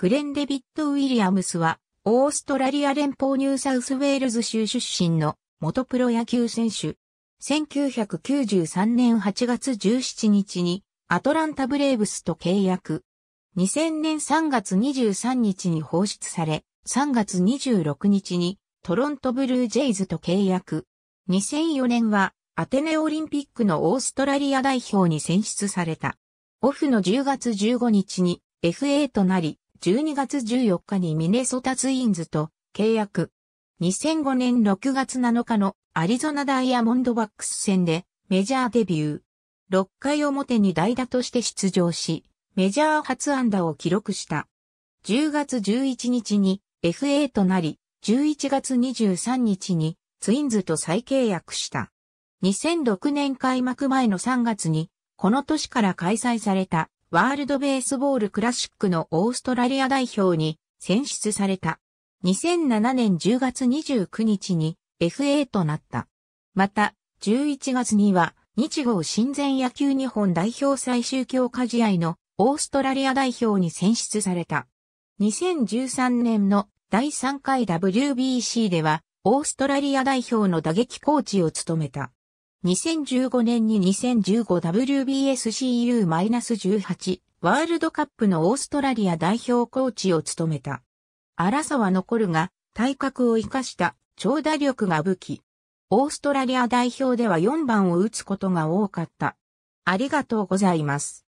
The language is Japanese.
グレン・デビッド・ウィリアムスは、オーストラリア連邦ニューサウスウェールズ州出身の元プロ野球選手。1993年8月17日にアトランタブレーブスと契約。2000年3月23日に放出され、3月26日にトロントブルージェイズと契約。2004年はアテネオリンピックのオーストラリア代表に選出された。オフの10月15日に FA となり、12月14日にミネソタツインズと契約。2005年6月7日のアリゾナダイヤモンドバックス戦でメジャーデビュー。6回表に代打として出場し、メジャー初安打を記録した。10月11日に FA となり、11月23日にツインズと再契約した。2006年開幕前の3月に、この年から開催されたワールドベースボールクラシックのオーストラリア代表に選出された。2007年10月29日に FA となった。また、11月には日豪親善野球日本代表最終強化試合のオーストラリア代表に選出された。2013年の第3回 WBC ではオーストラリア代表の打撃コーチを務めた。2015年に 2015WBSCU-18 ワールドカップのオーストラリア代表コーチを務めた。荒さは残るが、体格を生かした長打力が武器。オーストラリア代表では4番を打つことが多かった。ありがとうございます。